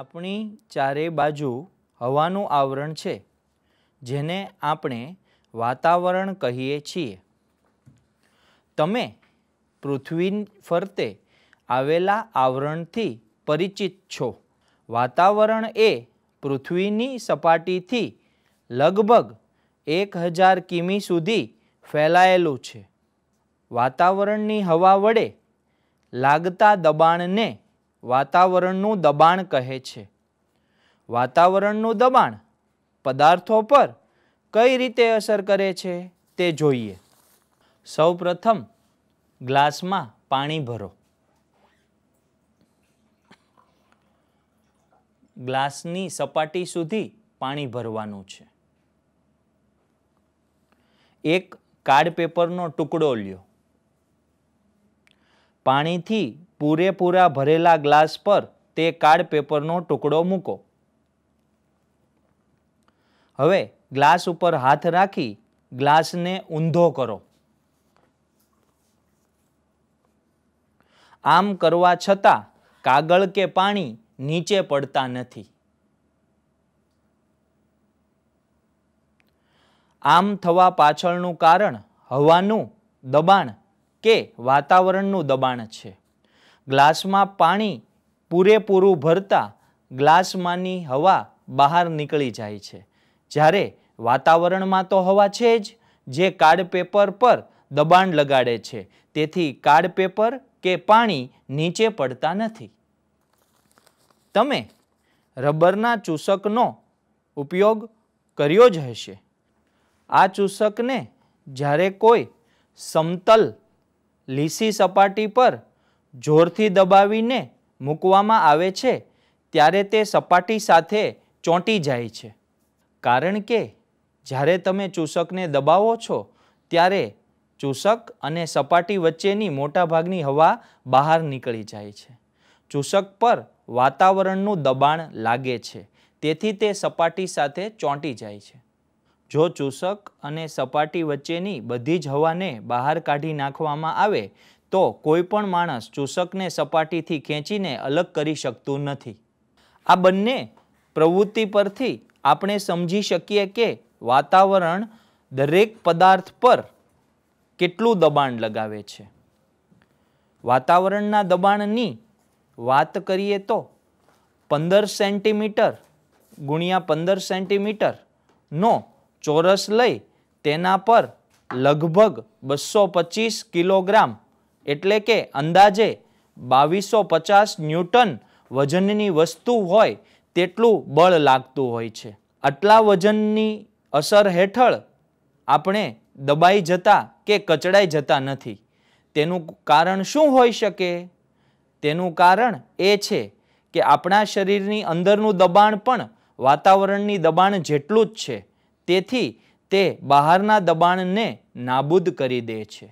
આપણી ચારે બાજુ હવાનું આવરણ છે જેને આપણે વાતાવરણ કહીએ છીએ તમે પૃથ્વી ફરતે આવેલા આવરણથી પરિચિત છો વાતાવરણ એ પૃથ્વીની સપાટીથી લગભગ એક હજાર કિમી સુધી ફેલાયેલું છે વાતાવરણની હવા વડે લાગતા દબાણને વાતાવરણનું દબાણ કહે છે વાતાવરણનું દબાણ પદાર્થો પર કઈ રીતે અસર કરે છે તે જોઈએ સૌ પ્રથમ ગ્લાસમાં પાણી ભરો ગ્લાસની સપાટી સુધી પાણી ભરવાનું છે એક કાર્ડ પેપરનો ટુકડો લ્યો પાણીથી પૂરેપૂરા ભરેલા ગ્લાસ પર તે કાર્ડ પેપરનો ટુકડો મૂકો હવે ગ્લાસ ઉપર હાથ રાખી ગ્લાસને ઊંધો કરો આમ કરવા છતાં કાગળ કે પાણી નીચે પડતા નથી આમ થવા પાછળનું કારણ હવાનું દબાણ કે વાતાવરણનું દબાણ છે ગ્લાસમાં પાણી પૂરેપૂરું ભરતા ગ્લાસમાંની હવા બહાર નીકળી જાય છે જ્યારે વાતાવરણમાં તો હવા છે જ જે કાર્ડ પેપર પર દબાણ લગાડે છે તેથી કાર્ડ પેપર કે પાણી નીચે પડતા નથી તમે રબરના ચૂસકનો ઉપયોગ કર્યો જ હશે આ ચૂસકને જ્યારે કોઈ સમતલ લીસી સપાટી પર જોરથી દબાવીને મૂકવામાં આવે છે ત્યારે તે સપાટી સાથે ચોંટી જાય છે કારણ કે જ્યારે તમે ચૂસકને દબાવો છો ત્યારે ચૂસક અને સપાટી વચ્ચેની મોટાભાગની હવા બહાર નીકળી જાય છે ચૂસક પર વાતાવરણનું દબાણ લાગે છે તેથી તે સપાટી સાથે ચોંટી જાય છે જો ચૂસક અને સપાટી વચ્ચેની બધી જ હવાને બહાર કાઢી નાખવામાં આવે તો કોઈપણ માણસ ચૂસકને સપાટીથી ખેંચીને અલગ કરી શકતું નથી આ બંને પ્રવૃત્તિ પરથી આપણે સમજી શકીએ કે વાતાવરણ દરેક પદાર્થ પર કેટલું દબાણ લગાવે છે વાતાવરણના દબાણની વાત કરીએ તો પંદર સેન્ટીમીટર ગુણ્યા પંદર સેન્ટીમીટરનો ચોરસ લઈ તેના પર લગભગ બસો પચીસ કિલોગ્રામ એટલે કે અંદાજે બાવીસો પચાસ ન્યૂટન વજનની વસ્તુ હોય તેટલું બળ લાગતું હોય છે આટલા વજનની અસર હેઠળ આપણે દબાઈ જતા કે કચડાઈ જતા નથી તેનું કારણ શું હોઈ શકે તેનું કારણ એ છે કે આપણા શરીરની અંદરનું દબાણ પણ વાતાવરણની દબાણ જેટલું જ છે તેથી તે બહારના દબાણને નાબૂદ કરી દે છે